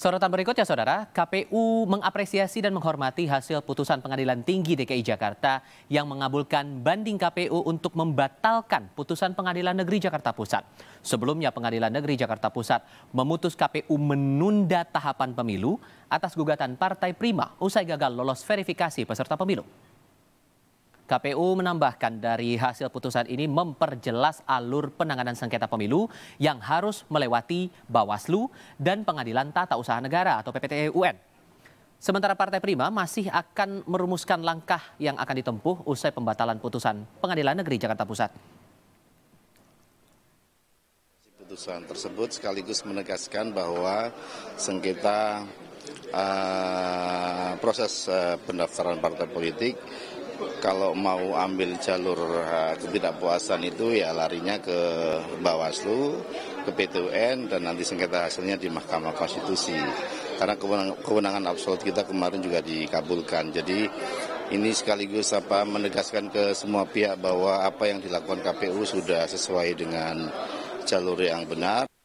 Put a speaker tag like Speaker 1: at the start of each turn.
Speaker 1: Sorotan berikutnya Saudara, KPU mengapresiasi dan menghormati hasil putusan Pengadilan Tinggi DKI Jakarta yang mengabulkan banding KPU untuk membatalkan putusan Pengadilan Negeri Jakarta Pusat. Sebelumnya Pengadilan Negeri Jakarta Pusat memutus KPU menunda tahapan pemilu atas gugatan Partai Prima usai gagal lolos verifikasi peserta pemilu. KPU menambahkan dari hasil putusan ini memperjelas alur penanganan sengketa pemilu yang harus melewati Bawaslu dan Pengadilan Tata Usaha Negara atau PPTUN. E Sementara Partai Prima masih akan merumuskan langkah yang akan ditempuh usai pembatalan putusan Pengadilan Negeri Jakarta Pusat.
Speaker 2: Putusan tersebut sekaligus menegaskan bahwa sengketa uh, proses uh, pendaftaran partai politik kalau mau ambil jalur eh, ketidakpuasan itu ya larinya ke Bawaslu, ke PTUN, dan nanti sengketa hasilnya di Mahkamah Konstitusi. Karena kewenangan, kewenangan absolut kita kemarin juga dikabulkan. Jadi ini sekaligus apa menegaskan ke semua pihak bahwa apa yang dilakukan KPU sudah sesuai dengan jalur yang benar.